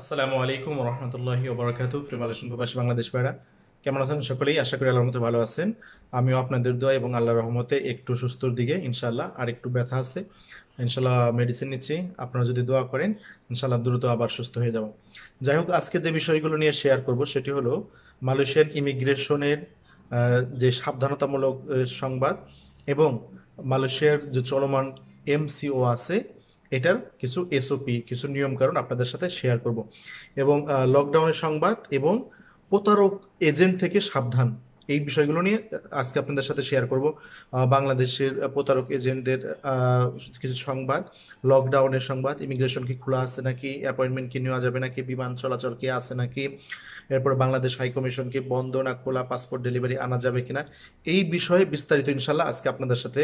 আসসালামু আলাইকুম রহমতুল্লাহি ওবরাকাত প্রেমালেশন প্রবাসী বাংলাদেশ ভাইরা কেমন আছেন সকলেই আশা করি আল্লাহ মতো ভালো আছেন আমিও আপনাদের দোয়া এবং আল্লাহ রহমতে একটু সুস্থর দিকে ইনশাল্লাহ আর একটু ব্যথা আছে ইনশাল্লাহ মেডিসিন নিচ্ছি আপনারা যদি দোয়া করেন ইনশাল্লাহ দ্রুত আবার সুস্থ হয়ে যাব যাই হোক আজকে যে বিষয়গুলো নিয়ে শেয়ার করব সেটি হলো মালয়েশিয়ান ইমিগ্রেশনের যে সাবধানতামূলক সংবাদ এবং মালয়েশিয়ার যে চলমান এমসিও আছে এটার কিছু এসওপি কিছু নিয়মকানুন আপনাদের সাথে শেয়ার করব এবং লকডাউনের সংবাদ এবং প্রতারক এজেন্ট থেকে সাবধান এই বিষয়গুলো নিয়ে আজকে আপনাদের সাথে শেয়ার করব বাংলাদেশের প্রতারক এজেন্টদের কিছু সংবাদ লকডাউনের সংবাদ ইমিগ্রেশন কি খোলা আছে নাকি অ্যাপয়েন্টমেন্ট কি নেওয়া যাবে নাকি বিমান চলাচল কি আছে নাকি এরপর বাংলাদেশ হাইকমিশন কি বন্ধ না খোলা পাসপোর্ট ডেলিভারি আনা যাবে কিনা এই বিষয়ে বিস্তারিত ইনশাল্লাহ আজকে আপনাদের সাথে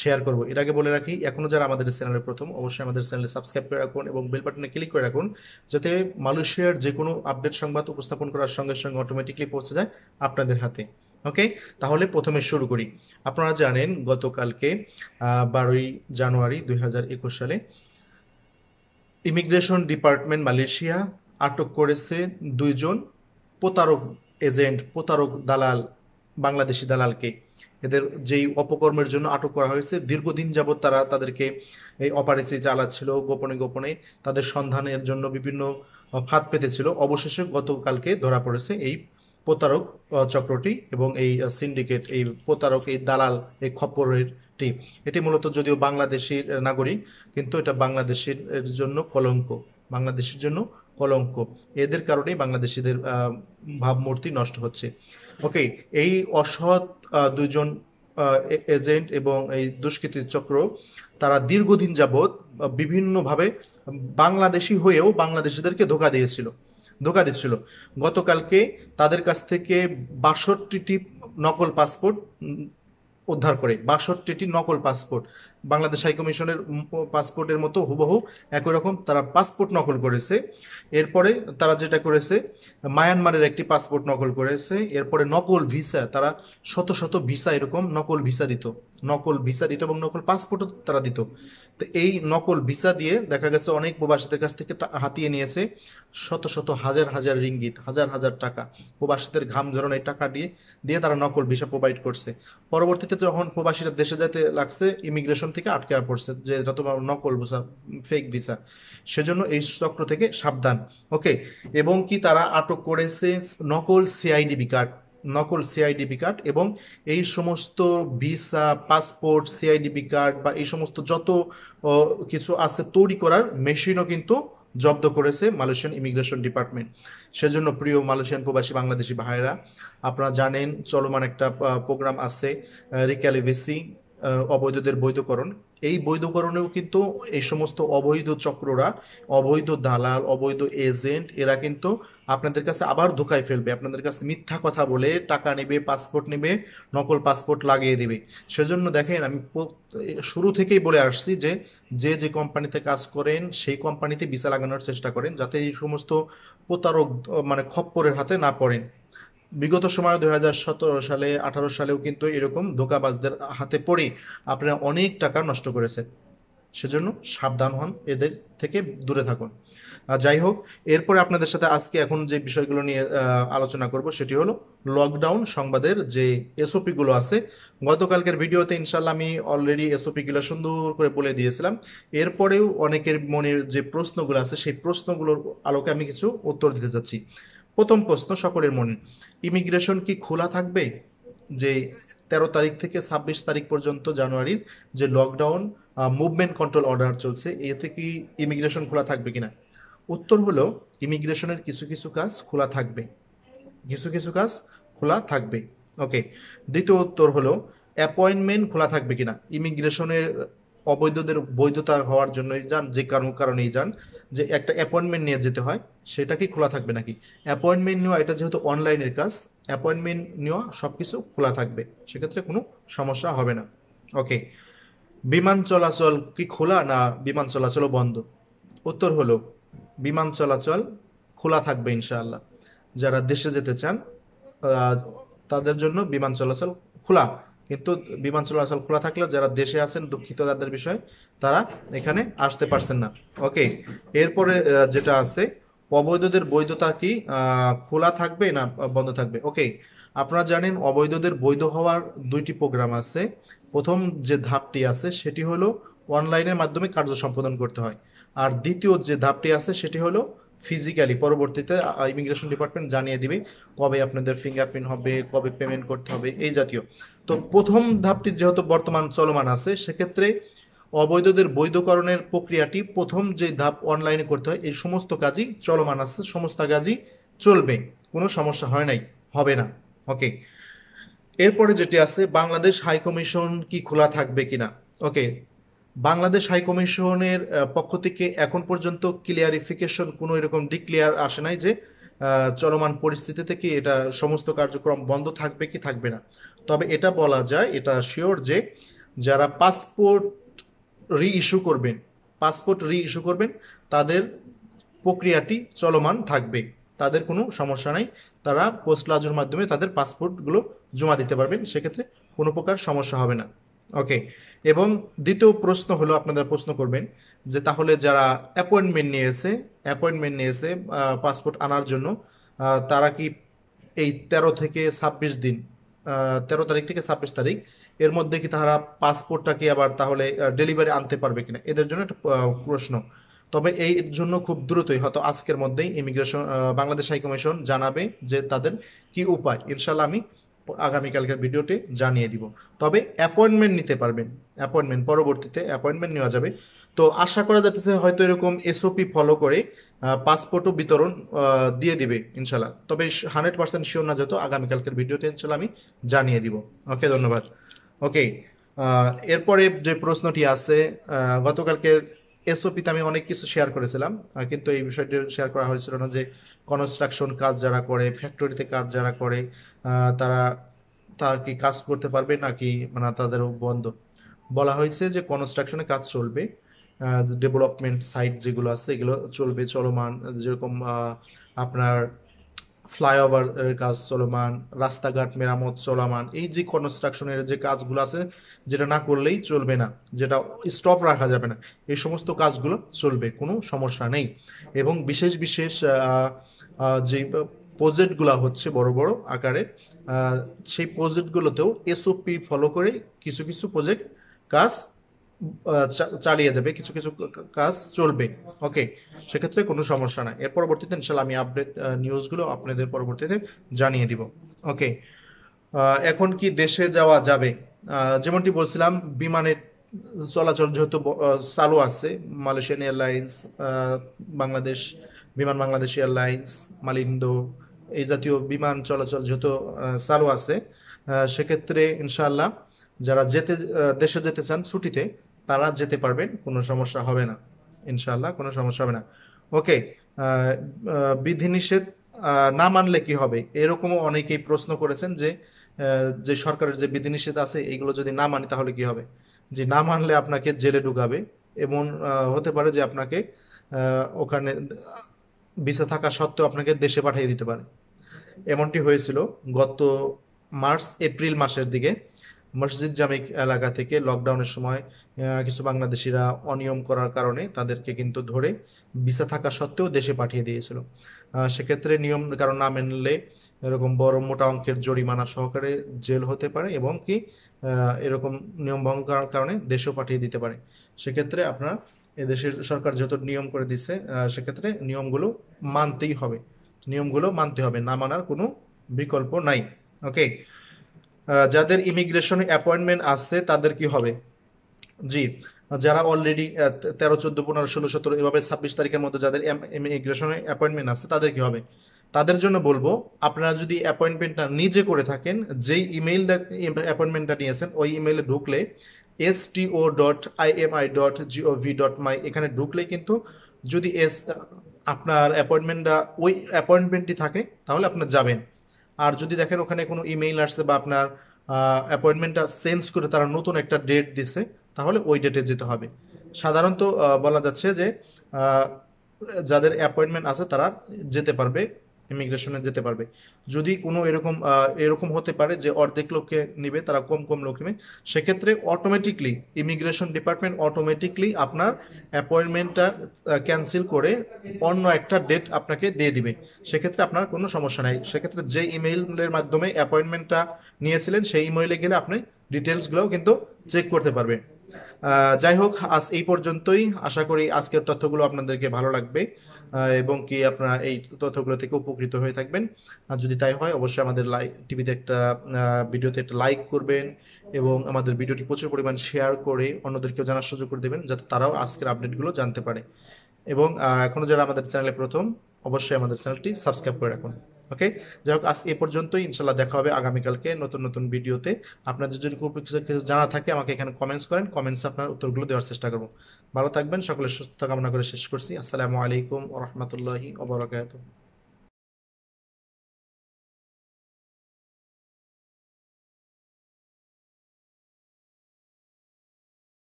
শেয়ার করব এর আগে বলে রাখি এখনও যারা আমাদের চ্যানেলে প্রথম অবশ্যই আমাদের চ্যানেলে সাবস্ক্রাইব করে রাখুন এবং বেল বাটনে ক্লিক করে রাখুন যাতে মালয়েশিয়ার যে কোনো আপডেট সংবাদ উপস্থাপন করার সঙ্গে সঙ্গে অটোমেটিকলি পৌঁছে যায় আপনাদের হাতে ওকে তাহলে প্রথমে শুরু করি আপনারা জানেন গতকালকে বারোই জানুয়ারি দুই সালে ইমিগ্রেশন ডিপার্টমেন্ট মালয়েশিয়া আটক করেছে দুইজন প্রতারক এজেন্ট প্রতারক দালাল বাংলাদেশি দালালকে এদের যেই অপকর্মের জন্য আটক করা হয়েছে দীর্ঘদিন যাবৎ তারা তাদেরকে এই অপারেসি চালাচ্ছিল গোপনে গোপনে তাদের সন্ধানের জন্য বিভিন্ন ফাঁদ পেতেছিল অবশেষে গতকালকে ধরা পড়েছে এই প্রতারক চক্রটি এবং এই সিন্ডিকেট এই প্রতারক এই দালাল এই খপ্পরেরটি এটি মূলত যদিও বাংলাদেশের নাগরিক কিন্তু এটা বাংলাদেশের জন্য কলঙ্ক বাংলাদেশের জন্য কলঙ্ক এদের কারণেই বাংলাদেশিদের ভাবমূর্তি নষ্ট হচ্ছে ওকে এই অসৎ দুজন এজেন্ট এবং এই দুষ্কৃতি চক্র তারা দীর্ঘদিন যাবৎ বিভিন্নভাবে বাংলাদেশি হয়েও বাংলাদেশিদেরকে ধোকা দিয়েছিল ধোকা দিচ্ছিল গতকালকে তাদের কাছ থেকে বাষট্টিটি নকল পাসপোর্ট উদ্ধার করে বাষট্টিটি নকল পাসপোর্ট বাংলাদেশ হাইকমিশনের পাসপোর্টের মতো হুবহু একই রকম তারা পাসপোর্ট নকল করেছে এরপরে তারা যেটা করেছে মায়ানমারের একটি পাসপোর্ট নকল করেছে এরপরে নকল ভিসা তারা শত শত ভিসা এরকম নকল ভিসা দিত নকল ভিসা দিত এবং নকল পাসপোর্টও তারা দিত তো এই নকল ভিসা দিয়ে দেখা গেছে অনেক প্রবাসীদের কাছ থেকে হাতিয়ে নিয়েছে শত শত হাজার হাজার রিঙ্গিত হাজার হাজার টাকা প্রবাসীদের ঘাম ঝরানো এই টাকা দিয়ে দিয়ে তারা নকল ভিসা প্রোভাইড করছে পরবর্তীতে যখন প্রবাসীরা দেশে যেতে লাগছে ইমিগ্রেশন থেকে আটকে পড়ছে যে এটা তোমার নকল ভিসা ফেক ভিসা সেজন্য এই চক্র থেকে সাবধান ওকে এবং কি তারা আটক করেছে নকল সিআইডিবি কার্ড নকল সিআইডিবি কার্ড এবং এই সমস্ত ভিসা পাসপোর্ট সিআইডিবি কার্ড বা এই সমস্ত যত কিছু আছে তৈরি করার মেশিনও কিন্তু জব্দ করেছে মালয়েশিয়ান ইমিগ্রেশন ডিপার্টমেন্ট সেজন্য প্রিয় মালয়েশিয়ান প্রবাসী বাংলাদেশি ভাইয়েরা আপনারা জানেন চলমান একটা প্রোগ্রাম আছে রিক্যালিভেসি অবৈধদের বৈধকরণ এই বৈধকরণেও কিন্তু এই সমস্ত অবৈধ চক্ররা অবৈধ দালাল অবৈধ এজেন্ট এরা কিন্তু আপনাদের কাছে আবার ধোকায় ফেলবে আপনাদের কাছে মিথ্যা কথা বলে টাকা নেবে পাসপোর্ট নেবে নকল পাসপোর্ট লাগিয়ে দেবে সেজন্য দেখেন আমি শুরু থেকেই বলে আসছি যে যে যে কোম্পানিতে কাজ করেন সেই কোম্পানিতে ভিসা লাগানোর চেষ্টা করেন যাতে এই সমস্ত প্রতারক মানে খপ্পরের হাতে না পড়েন বিগত সময় দুই সালে আঠারো সালেও কিন্তু এরকম ধোকাবাজদের হাতে পড়ে আপনারা অনেক টাকা নষ্ট করেছেন সেজন্য সাবধান হন এদের থেকে দূরে থাকুন যাই হোক এরপরে আপনাদের সাথে আজকে এখন যে বিষয়গুলো নিয়ে আলোচনা করব সেটি হলো লকডাউন সংবাদের যে এসওপিগুলো আছে গতকালকের ভিডিওতে ইনশাল্লাহ আমি অলরেডি এসওপিগুলো সুন্দর করে বলে দিয়েছিলাম এরপরেও অনেকের মনের যে প্রশ্নগুলো আছে সেই প্রশ্নগুলোর আলোকে আমি কিছু উত্তর দিতে যাচ্ছি প্রথম প্রশ্ন সকলের মনে ইমিগ্রেশন কি খোলা থাকবে যে তেরো তারিখ থেকে ছাব্বিশ তারিখ পর্যন্ত জানুয়ারির যে লকডাউন মুভমেন্ট কন্ট্রোল অর্ডার চলছে এতে কি ইমিগ্রেশন খোলা থাকবে কিনা উত্তর হলো ইমিগ্রেশনের কিছু কিছু কাজ খোলা থাকবে কিছু কিছু কাজ খোলা থাকবে ওকে দ্বিতীয় উত্তর হলো অ্যাপয়েন্টমেন্ট খোলা থাকবে কিনা ইমিগ্রেশনের অবৈধদের বৈধতা হওয়ার জন্যই যান যে কারণ কারণেই যান যে একটা অ্যাপয়েন্টমেন্ট নিয়ে যেতে হয় সেটা কি খোলা থাকবে নাকি অ্যাপয়েন্টমেন্ট নেওয়া এটা যেহেতু অনলাইনের কাজ অ্যাপয়েন্টমেন্ট নেওয়া সব কিছু খোলা থাকবে সেক্ষেত্রে কোনো সমস্যা হবে না ওকে বিমান চলাচল কি খোলা না বিমান চলাচলও বন্ধ উত্তর হলো বিমান চলাচল খোলা থাকবে ইনশাআল্লাহ যারা দেশে যেতে চান তাদের জন্য বিমান চলাচল খোলা কিন্তু বিমান চলাচল খোলা থাকলেও যারা দেশে আছেন দুঃখিত তাদের বিষয় তারা এখানে আসতে পারছেন না ওকে এরপরে যেটা আছে অবৈধদের বৈধতা কি খোলা থাকবে না বন্ধ থাকবে ওকে আপনারা জানেন অবৈধদের বৈধ হওয়ার দুইটি প্রোগ্রাম আছে প্রথম যে ধাপটি আছে সেটি হলো অনলাইনের মাধ্যমে কার্য সম্পাদন করতে হয় আর দ্বিতীয় যে ধাপটি আছে সেটি হলো ফিজিক্যালি পরবর্তীতে ইমিগ্রেশন ডিপার্টমেন্ট জানিয়ে দিবে কবে আপনাদের ফিঙ্গারপ্রিন্ট হবে কবে পেমেন্ট করতে হবে এই জাতীয় তো প্রথম ধাপটি যেহেতু বর্তমান চলমান আছে সেক্ষেত্রে অবৈধদের বৈধকরণের প্রক্রিয়াটি প্রথম যে ধাপ অনলাইনে করতে হয় এই সমস্ত কাজই চলমান আছে সমস্ত কাজই চলবে কোনো সমস্যা হয় নাই হবে না ওকে এরপরে যেটি আছে বাংলাদেশ হাই কমিশন কি খোলা থাকবে কিনা ওকে বাংলাদেশ হাই কমিশনের পক্ষ থেকে এখন পর্যন্ত ক্লিয়ারিফিকেশন কোনো এরকম ডিক্লিয়ার আসে নাই যে চলমান পরিস্থিতি থেকে এটা সমস্ত কার্যক্রম বন্ধ থাকবে কি থাকবে না তবে এটা বলা যায় এটা শিওর যে যারা পাসপোর্ট রি ইস্যু করবেন পাসপোর্ট রি ইস্যু করবেন তাদের প্রক্রিয়াটি চলমান থাকবে তাদের কোনো সমস্যা নাই তারা পোস্ট লাজুর মাধ্যমে তাদের পাসপোর্টগুলো জমা দিতে পারবেন সেক্ষেত্রে কোনো প্রকার সমস্যা হবে না ওকে এবং দ্বিতীয় প্রশ্ন হলো আপনারা প্রশ্ন করবেন যে তাহলে যারা অ্যাপয়েন্টমেন্ট নিয়েছে অ্যাপয়েন্টমেন্ট নিয়েছে পাসপোর্ট আনার জন্য তারা কি এই তেরো থেকে ছাব্বিশ দিন তেরো তারিখ থেকে ছাব্বিশ তারিখ এর মধ্যে কি তারা পাসপোর্টটাকে আবার তাহলে ডেলিভারি আনতে পারবে কিনা এদের জন্য একটা প্রশ্ন তবে এই জন্য খুব দ্রুতই হয়তো আজকের মধ্যেই ইমিগ্রেশন বাংলাদেশ হাইকমিশন জানাবে যে তাদের কি উপায় ইনশাল্লাহ আমি আগামীকালকের ভিডিওতে জানিয়ে দিব তবে অ্যাপয়েন্টমেন্ট নিতে পারবেন অ্যাপয়েন্টমেন্ট পরবর্তীতে অ্যাপয়েন্টমেন্ট নেওয়া যাবে তো আশা করা যাচ্ছে হয়তো এরকম এসওপি ফলো করে পাসপোর্টও বিতরণ দিয়ে দিবে ইনশাল্লাহ তবে হান্ড্রেড পার্সেন্ট শিওর না যেত আগামীকালকের ভিডিওতে ইনশাল্লাহ আমি জানিয়ে দিব ওকে ধন্যবাদ ওকে এরপরে যে প্রশ্নটি আছে গতকালকের এসওপিতে আমি অনেক কিছু শেয়ার করেছিলাম কিন্তু এই বিষয়টি শেয়ার করা হয়েছিল না যে কনস্ট্রাকশন কাজ যারা করে ফ্যাক্টরিতে কাজ যারা করে তারা তার কি কাজ করতে পারবে নাকি মানে তাদেরও বন্ধ বলা হয়েছে যে কনস্ট্রাকশনে কাজ চলবে ডেভেলপমেন্ট সাইট যেগুলো আছে এগুলো চলবে চলমান যেরকম আপনার ফ্লাইওভারের কাজ চলমান রাস্তাঘাট মেরামত চলমান এই যে কনস্ট্রাকশনের যে কাজগুলো আছে যেটা না করলেই চলবে না যেটা স্টপ রাখা যাবে না এই সমস্ত কাজগুলো চলবে কোনো সমস্যা নেই এবং বিশেষ বিশেষ যে প্রজেক্টগুলো হচ্ছে বড় বড় আকারে সেই প্রজেক্টগুলোতেও এসওপি ফলো করে কিছু কিছু প্রজেক্ট কাজ চালিয়ে যাবে কিছু কিছু কাজ চলবে ওকে সেক্ষেত্রে কোনো সমস্যা নাই এর পরবর্তীতে ইনশাল্লাহ আমি আপডেট নিউজগুলো আপনাদের পরবর্তীতে জানিয়ে দিব ওকে এখন কি দেশে যাওয়া যাবে যেমনটি বলছিলাম বিমানের চলাচল যেহেতু চালু আছে মালয়েশিয়ান এয়ারলাইন্স বাংলাদেশ বিমান বাংলাদেশ এয়ারলাইন্স মালিন্দো এই জাতীয় বিমান চলাচল যেহেতু চালু আছে সেক্ষেত্রে ইনশাল্লাহ যারা যেতে দেশে যেতে চান ছুটিতে তারা যেতে পারবেন কোনো সমস্যা হবে না ইনশাল্লাহ কোনো সমস্যা হবে না ওকে বিধিনিষেধ না মানলে কি হবে এরকমও অনেকেই প্রশ্ন করেছেন যে যে সরকারের যে বিধিনিষেধ আছে এগুলো যদি না মানি তাহলে কি হবে যে না মানলে আপনাকে জেলে ঢুকাবে এমন হতে পারে যে আপনাকে ওখানে ভিসা থাকা সত্ত্বেও আপনাকে দেশে পাঠিয়ে দিতে পারে এমনটি হয়েছিল গত মার্চ এপ্রিল মাসের দিকে মসজিদ জামিক এলাকা থেকে লকডাউনের সময় কিছু বাংলাদেশিরা অনিয়ম করার কারণে তাদেরকে কিন্তু ধরে ভিসা থাকা সত্ত্বেও দেশে পাঠিয়ে দিয়েছিল সেক্ষেত্রে নিয়ম কারণ না মেনলে এরকম বড় মোটা অঙ্কের জরিমানা সহকারে জেল হতে পারে এবং কি এরকম নিয়ম ভঙ্গ করার কারণে দেশেও পাঠিয়ে দিতে পারে সেক্ষেত্রে আপনার এদেশের সরকার যত নিয়ম করে দিচ্ছে সেক্ষেত্রে নিয়মগুলো মানতেই হবে নিয়মগুলো মানতে হবে না মানার কোনো বিকল্প নাই ওকে যাদের ইমিগ্রেশন অ্যাপয়েন্টমেন্ট আসছে তাদের কি হবে জি যারা অলরেডি তেরো চোদ্দো পনেরো ষোলো সতেরো এভাবে ছাব্বিশ তারিখের মধ্যে যাদের ইমিগ্রেশনে অ্যাপয়েন্টমেন্ট আছে তাদের কি হবে তাদের জন্য বলবো আপনারা যদি অ্যাপয়েন্টমেন্টটা নিজে করে থাকেন যেই ইমেইল অ্যাপয়েন্টমেন্টটা নিয়েছেন ওই ইমেইলে ঢুকলে S TO dot I M I dot GOV dot my এখানে ঢুকলে কিন্তু যদি এস আপনার অ্যাপয়েন্টমেন্টটা ওই অ্যাপয়েন্টমেন্টটি থাকে তাহলে আপনার যাবেন আর যদি দেখেন ওখানে কোনো ইমেইল আসছে বা আপনার অ্যাপয়েন্টমেন্টটা চেঞ্জ করে তারা নতুন একটা ডেট দিছে তাহলে ওই ডেটে যেতে হবে সাধারণত বলা যাচ্ছে যে যাদের অ্যাপয়েন্টমেন্ট আছে তারা যেতে পারবে ইমিগ্রেশনে যেতে পারবে যদি কোনো এরকম এরকম হতে পারে যে অর্ধেক লোককে নিবে তারা কম কম লোক নেবে সেক্ষেত্রে অটোমেটিকলি ইমিগ্রেশন ডিপার্টমেন্ট অটোমেটিকলি আপনার অ্যাপয়েন্টমেন্টটা ক্যান্সেল করে অন্য একটা ডেট আপনাকে দিয়ে দিবে সেক্ষেত্রে আপনার কোনো সমস্যা নাই সেক্ষেত্রে যে ইমেইলের মাধ্যমে অ্যাপয়েন্টমেন্টটা নিয়েছিলেন সেই ইমেইলে গেলে আপনি ডিটেলসগুলোও কিন্তু চেক করতে পারবেন যাই হোক আজ এই পর্যন্তই আশা করি আজকের তথ্যগুলো আপনাদেরকে ভালো লাগবে এবং কি আপনারা এই তথ্যগুলো থেকে উপকৃত হয়ে থাকবেন আর যদি তাই হয় অবশ্যই আমাদের লাইক টিভিতে একটা ভিডিওতে একটা লাইক করবেন এবং আমাদের ভিডিওটি প্রচুর পরিমাণ শেয়ার করে অন্যদেরকেও জানার সুযোগ করে দেবেন যাতে তারাও আজকের আপডেটগুলো জানতে পারে এবং এখনও যারা আমাদের চ্যানেলে প্রথম অবশ্যই আমাদের চ্যানেলটি সাবস্ক্রাইব করে রাখুন ওকে যাই হোক আজ এ পর্যন্তই ইনশাল্লাহ দেখা হবে আগামীকালকে নতুন নতুন ভিডিওতে আপনাদের যদি কিছু কিছু জানা থাকে আমাকে এখানে কমেন্টস করেন কমেন্টসে আপনার উত্তরগুলো দেওয়ার চেষ্টা করবো ভালো থাকবেন সকলের সুস্থ কামনা করে শেষ করছি আসসালামু আলাইকুম ও ওবরাকাত